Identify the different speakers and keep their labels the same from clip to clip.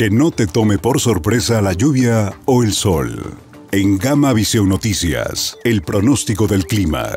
Speaker 1: Que no te tome por sorpresa la lluvia o el sol. En Gama Visión Noticias, el pronóstico del clima.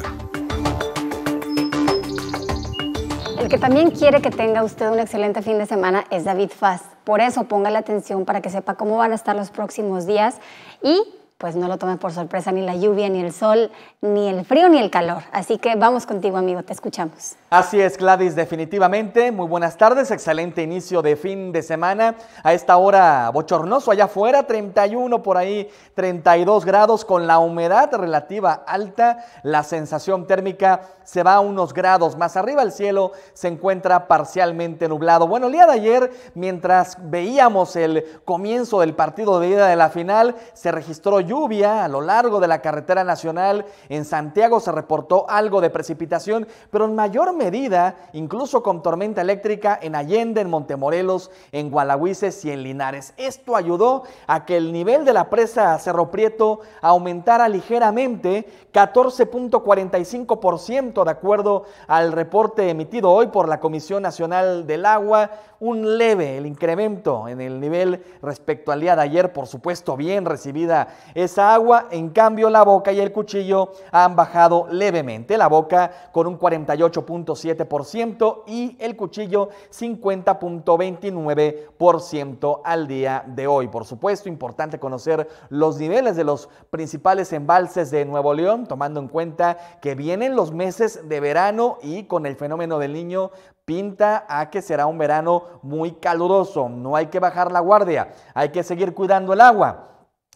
Speaker 1: El que también quiere que tenga usted un excelente fin de semana es David Faz. Por eso ponga la atención para que sepa cómo van a estar los próximos días y pues no lo tomen por sorpresa ni la lluvia, ni el sol, ni el frío, ni el calor. Así que vamos contigo, amigo, te escuchamos. Así es, Gladys, definitivamente. Muy buenas tardes, excelente inicio de fin de semana. A esta hora bochornoso allá afuera, 31 por ahí, 32 grados con la humedad relativa alta. La sensación térmica se va a unos grados más arriba. El cielo se encuentra parcialmente nublado. Bueno, el día de ayer, mientras veíamos el comienzo del partido de ida de la final, se registró lluvia a lo largo de la carretera nacional. En Santiago se reportó algo de precipitación, pero en mayor medida, incluso con tormenta eléctrica en Allende, en Montemorelos, en Gualahuises y en Linares. Esto ayudó a que el nivel de la presa Cerro Prieto aumentara ligeramente, 14.45% de acuerdo al reporte emitido hoy por la Comisión Nacional del Agua un leve el incremento en el nivel respecto al día de ayer, por supuesto bien recibida esa agua, en cambio la boca y el cuchillo han bajado levemente, la boca con un 48.7% y el cuchillo 50.29% al día de hoy. Por supuesto, importante conocer los niveles de los principales embalses de Nuevo León, tomando en cuenta que vienen los meses de verano y con el fenómeno del niño pinta a que será un verano muy caluroso. No hay que bajar la guardia, hay que seguir cuidando el agua.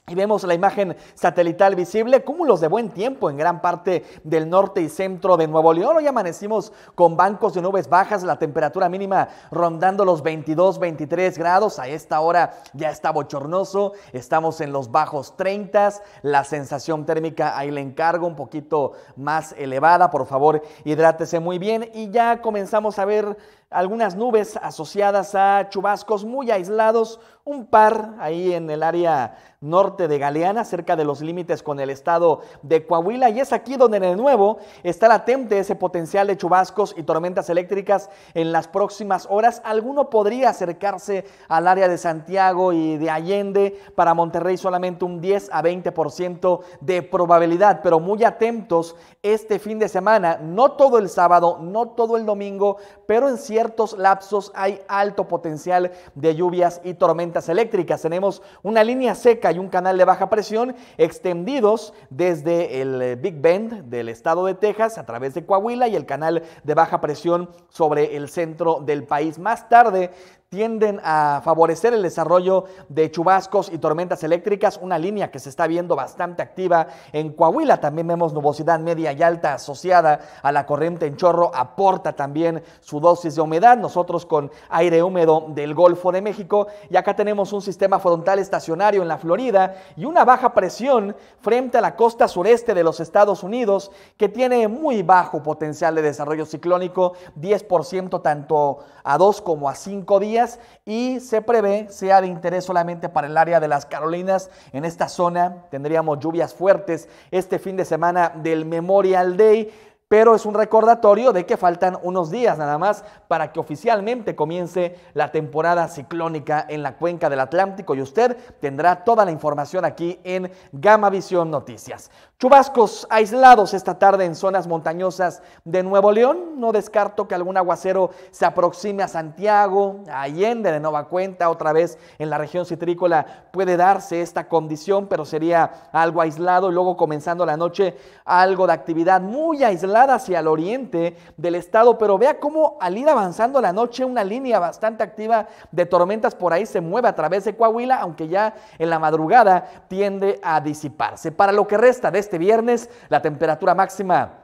Speaker 1: Y vemos la imagen satelital visible, cúmulos de buen tiempo en gran parte del norte y centro de Nuevo León. Hoy amanecimos con bancos de nubes bajas, la temperatura mínima rondando los 22, 23 grados. A esta hora ya está bochornoso, estamos en los bajos 30. La sensación térmica ahí le encargo un poquito más elevada. Por favor, hidrátese muy bien. Y ya comenzamos a ver algunas nubes asociadas a chubascos muy aislados, un par ahí en el área norte de Galeana, cerca de los límites con el estado de Coahuila, y es aquí donde de nuevo está latente ese potencial de chubascos y tormentas eléctricas en las próximas horas. Alguno podría acercarse al área de Santiago y de Allende, para Monterrey solamente un 10 a 20% de probabilidad, pero muy atentos este fin de semana, no todo el sábado, no todo el domingo, pero en ciertos lapsos hay alto potencial de lluvias y tormentas eléctricas. Tenemos una línea seca y un canal de baja presión extendidos desde el eh, Big Bend del estado de Texas a través de Coahuila y el canal de baja presión sobre el centro del país. Más tarde tienden a favorecer el desarrollo de chubascos y tormentas eléctricas, una línea que se está viendo bastante activa en Coahuila. También vemos nubosidad media y alta asociada a la corriente en chorro, aporta también su dosis de humedad. Nosotros con aire húmedo del Golfo de México y acá tenemos un sistema frontal estacionario en la Florida y una baja presión frente a la costa sureste de los Estados Unidos que tiene muy bajo potencial de desarrollo ciclónico, 10% tanto a 2 como a 5 días y se prevé sea de interés solamente para el área de las Carolinas. En esta zona tendríamos lluvias fuertes este fin de semana del Memorial Day pero es un recordatorio de que faltan unos días nada más para que oficialmente comience la temporada ciclónica en la cuenca del Atlántico y usted tendrá toda la información aquí en Gamavisión Noticias. Chubascos aislados esta tarde en zonas montañosas de Nuevo León. No descarto que algún aguacero se aproxime a Santiago, a Allende de Nueva Cuenta, otra vez en la región citrícola puede darse esta condición, pero sería algo aislado. y Luego comenzando la noche, algo de actividad muy aislada hacia el oriente del estado, pero vea cómo al ir avanzando la noche una línea bastante activa de tormentas por ahí se mueve a través de Coahuila, aunque ya en la madrugada tiende a disiparse. Para lo que resta de este viernes, la temperatura máxima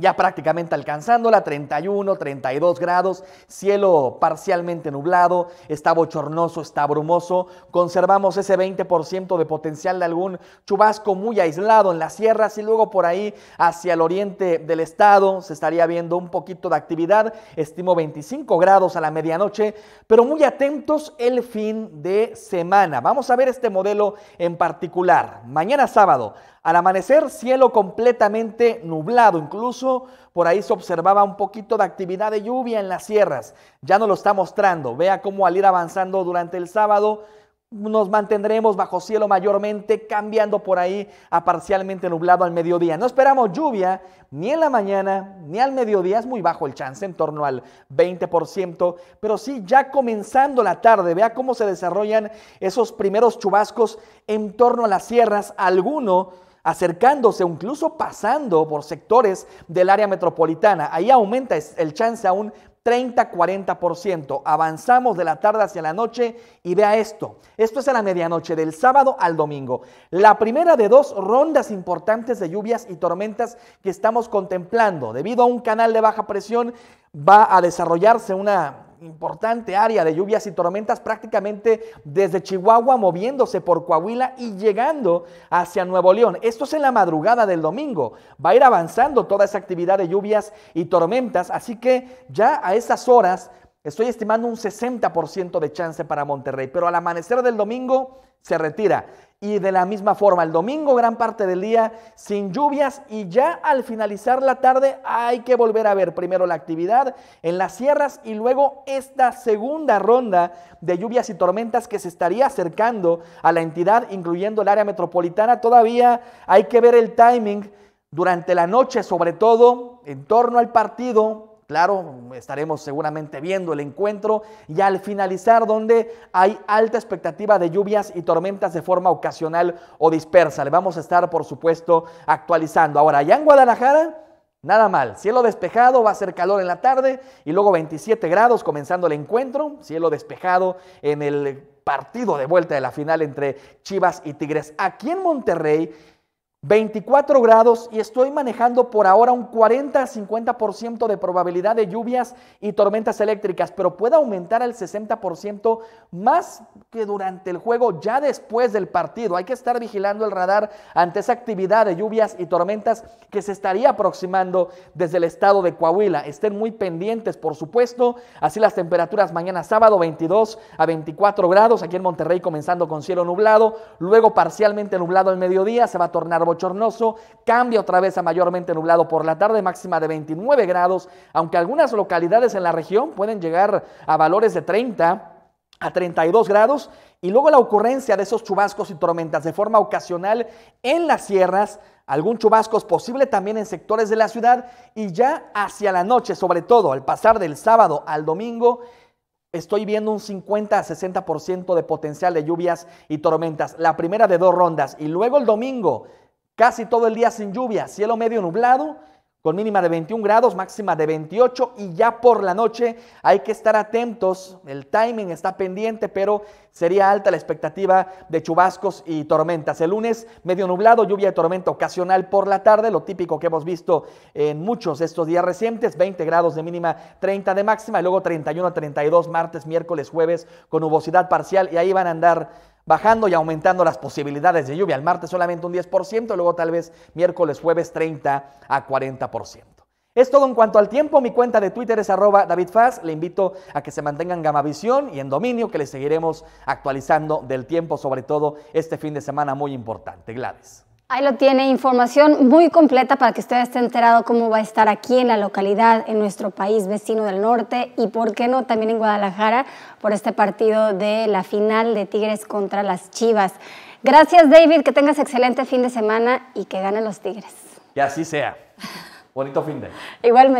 Speaker 1: ya prácticamente alcanzándola, 31, 32 grados, cielo parcialmente nublado, está bochornoso, está brumoso, conservamos ese 20% de potencial de algún chubasco muy aislado en las sierras y luego por ahí hacia el oriente del estado se estaría viendo un poquito de actividad, estimo 25 grados a la medianoche, pero muy atentos el fin de semana. Vamos a ver este modelo en particular. Mañana sábado al amanecer, cielo completamente nublado, incluso por ahí se observaba un poquito de actividad de lluvia en las sierras. Ya nos lo está mostrando. Vea cómo al ir avanzando durante el sábado nos mantendremos bajo cielo mayormente, cambiando por ahí a parcialmente nublado al mediodía. No esperamos lluvia ni en la mañana ni al mediodía, es muy bajo el chance, en torno al 20%, pero sí ya comenzando la tarde, vea cómo se desarrollan esos primeros chubascos en torno a las sierras, alguno acercándose o incluso pasando por sectores del área metropolitana. Ahí aumenta el chance a un 30-40%. Avanzamos de la tarde hacia la noche y vea esto. Esto es a la medianoche, del sábado al domingo. La primera de dos rondas importantes de lluvias y tormentas que estamos contemplando. Debido a un canal de baja presión va a desarrollarse una importante área de lluvias y tormentas prácticamente desde Chihuahua moviéndose por Coahuila y llegando hacia Nuevo León. Esto es en la madrugada del domingo. Va a ir avanzando toda esa actividad de lluvias y tormentas, así que ya a esas horas Estoy estimando un 60% de chance para Monterrey, pero al amanecer del domingo se retira. Y de la misma forma, el domingo gran parte del día sin lluvias y ya al finalizar la tarde hay que volver a ver primero la actividad en las sierras y luego esta segunda ronda de lluvias y tormentas que se estaría acercando a la entidad, incluyendo el área metropolitana. Todavía hay que ver el timing durante la noche, sobre todo en torno al partido Claro, estaremos seguramente viendo el encuentro y al finalizar donde hay alta expectativa de lluvias y tormentas de forma ocasional o dispersa. Le vamos a estar, por supuesto, actualizando. Ahora, allá en Guadalajara, Nada mal, cielo despejado, va a ser calor en la tarde y luego 27 grados comenzando el encuentro, cielo despejado en el partido de vuelta de la final entre Chivas y Tigres. Aquí en Monterrey 24 grados y estoy manejando por ahora un 40 a 50% de probabilidad de lluvias y tormentas eléctricas, pero puede aumentar al 60% más que durante el juego ya después del partido. Hay que estar vigilando el radar ante esa actividad de lluvias y tormentas que se estaría aproximando desde el estado de Coahuila. Estén muy pendientes, por supuesto. Así las temperaturas mañana sábado 22 a 24 grados aquí en Monterrey comenzando con cielo nublado, luego parcialmente nublado al mediodía, se va a tornar bochornoso, cambia otra vez a mayormente nublado por la tarde, máxima de 29 grados, aunque algunas localidades en la región pueden llegar a valores de 30 a 32 grados y luego la ocurrencia de esos chubascos y tormentas de forma ocasional en las sierras, algún chubasco es posible también en sectores de la ciudad y ya hacia la noche, sobre todo al pasar del sábado al domingo, Estoy viendo un 50 a 60% de potencial de lluvias y tormentas. La primera de dos rondas y luego el domingo Casi todo el día sin lluvia, cielo medio nublado, con mínima de 21 grados, máxima de 28 y ya por la noche hay que estar atentos, el timing está pendiente, pero sería alta la expectativa de chubascos y tormentas. El lunes medio nublado, lluvia y tormenta ocasional por la tarde, lo típico que hemos visto en muchos de estos días recientes, 20 grados de mínima, 30 de máxima y luego 31 a 32 martes, miércoles, jueves con nubosidad parcial y ahí van a andar bajando y aumentando las posibilidades de lluvia. El martes solamente un 10%, luego tal vez miércoles, jueves 30 a 40%. Es todo en cuanto al tiempo. Mi cuenta de Twitter es arroba David Le invito a que se mantengan Gamavisión y en dominio, que les seguiremos actualizando del tiempo, sobre todo este fin de semana muy importante. Gladys. Ahí lo tiene, información muy completa para que usted esté enterado cómo va a estar aquí en la localidad, en nuestro país vecino del norte y por qué no también en Guadalajara por este partido de la final de Tigres contra las Chivas. Gracias David, que tengas excelente fin de semana y que ganen los Tigres. Que así sea. Bonito fin de. Igualmente.